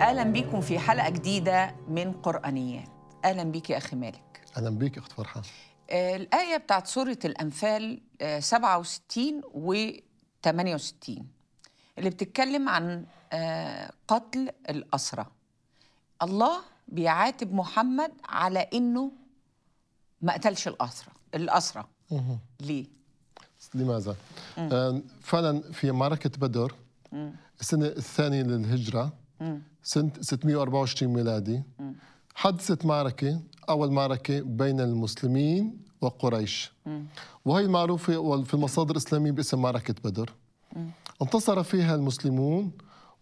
اهلا بيكم في حلقه جديده من قرانيات اهلا بيك يا اخي مالك اهلا بيك يا اخت فرحان آه الايه بتاعت سوره الانفال آه 67 و 68 اللي بتتكلم عن آه قتل الاسرى الله بيعاتب محمد على انه ما قتلش الاسرى الاسرى ليه لماذا آه، فعلا في معركه بدر السنه الثانيه للهجره سنة 624 ميلادي حدثت معركة أول معركة بين المسلمين وقريش وهي المعروفة في المصادر الإسلامية باسم معركة بدر انتصر فيها المسلمون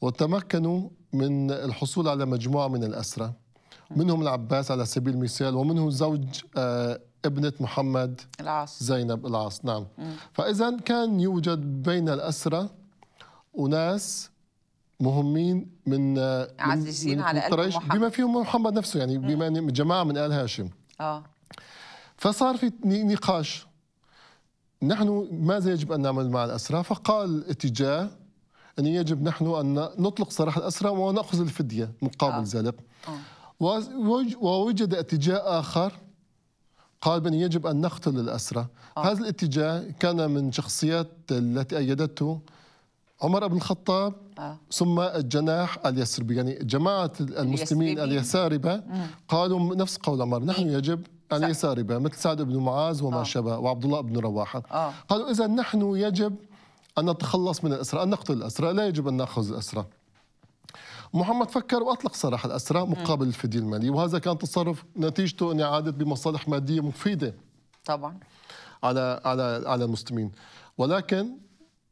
وتمكنوا من الحصول على مجموعة من الأسرى منهم العباس على سبيل المثال ومنهم زوج آه، ابنة محمد العاص زينب العاص نعم فإذا كان يوجد بين الأسرى أناس مهمين من عزيزين من على قلب محمد بما فيهم محمد نفسه يعني بما جماعه من ال هاشم اه فصار في نقاش نحن ماذا يجب ان نعمل مع الاسرى فقال اتجاه ان يجب نحن ان نطلق سراح الاسرى وناخذ الفديه مقابل آه. ذلك آه. ووجد اتجاه اخر قال بأن يجب أن نقتل الأسرى آه. هذا الاتجاه كان من شخصيات التي أيدته عمر بن الخطاب آه. ثم الجناح اليسربي يعني جماعة المسلمين اليساربة قالوا نفس قول عمر نحن إيه. يجب اليساربة مثل سعد بن معاذ وما آه. شابه وعبد الله بن رواحة آه. قالوا إذا نحن يجب أن نتخلص من الأسرى أن نقتل الأسرى لا يجب أن نأخذ الأسرى محمد فكر واطلق سراح الاسرى مقابل الفدية المالية وهذا كان تصرف نتيجته ان عادت بمصالح مادية مفيدة طبعا على على على المسلمين ولكن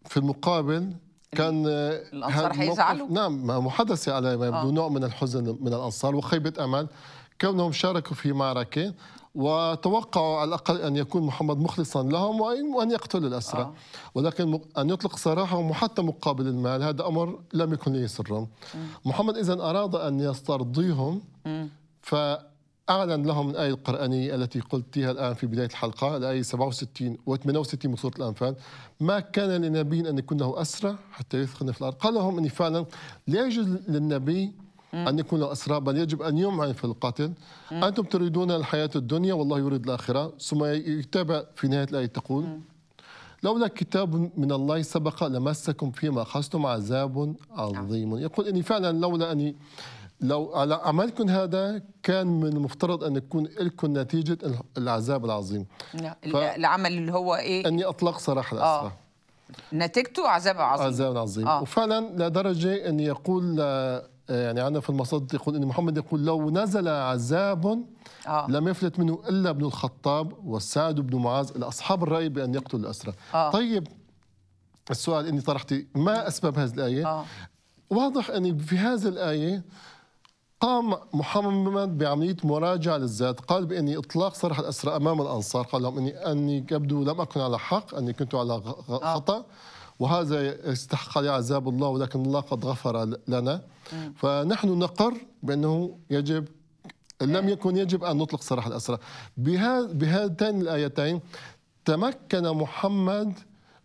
في المقابل كان آه، الانصار حيزعلوا نعم محادثه على آه. ما يبدو نوع من الحزن من الانصار وخيبه امل كونهم شاركوا في معركه وتوقعوا على الاقل ان يكون محمد مخلصا لهم وان يقتل الاسرى آه. ولكن ان يطلق سراحهم حتى مقابل المال هذا امر لم يكن يسرهم محمد اذا اراد ان يسترضيهم ف أعلن لهم الآية القرآنية التي قلتها الآن في بداية الحلقة الآية 67 و 68 من سورة الأنفال ما كان لنبي أن يكون له أسرى حتى يثخن في الأرض قال لهم أن فعلا لا يجوز للنبي أن يكون له أسرى بل يجب أن يمعن في القتل أنتم تريدون الحياة الدنيا والله يريد الآخرة ثم يتابع في نهاية الآية تقول لولا كتاب من الله سبق لمسكم فيما أخذتم عذاب نعم. عظيم يقول أني فعلا لولا أني لو على عملكم هذا كان من المفترض ان يكون لكم نتيجه العذاب العظيم لا ف... العمل اللي هو ايه اني اطلق سراح الاسرى آه. نتيجته عذاب عظيم عذاب عظيم آه. وفعلا لدرجه ان يقول آه، يعني عندنا في المصادر يقول ان محمد يقول لو نزل عذاب آه. لم يفلت منه الا ابن الخطاب والسعد بن معاذ الاصحاب الراي بان يقتلوا الاسرى آه. طيب السؤال اني طرحتي ما اسباب هذه الايه آه. واضح ان في هذه الايه قام محمد بعملية مراجعة للذات قال بأني إطلاق سراح الأسرى أمام الأنصار قال لهم أني, أني يبدو لم أكن على حق أني كنت على آه. خطأ وهذا يستحق عليه عذاب الله ولكن الله قد غفر لنا آه. فنحن نقر بأنه يجب لم يكن يجب أن نطلق سراح الأسرى بهاتين الآيتين تمكن محمد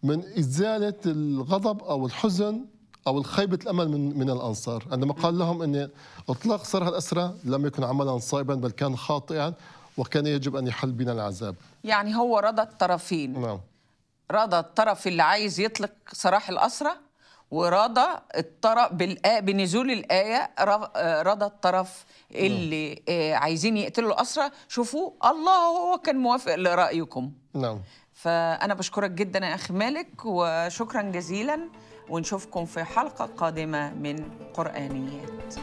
من إزالة الغضب أو الحزن او الخيبه الامل من من الانصار عندما قال لهم ان اطلاق سراح الاسرى لم يكن عملا صائبا بل كان خاطئا وكان يجب ان يحل بنا العذاب يعني هو رضى الطرفين نعم رضى الطرف اللي عايز يطلق سراح الاسرى ورضى الطرف بالآ... آه، بنزول الآية آه، رضى الطرف اللي نعم. آه، عايزين يقتلوا الأسرى شوفوا الله هو كان موافق لرأيكم نعم فأنا بشكرك جدا يا أخي مالك وشكرا جزيلا ونشوفكم في حلقة قادمة من قرآنيات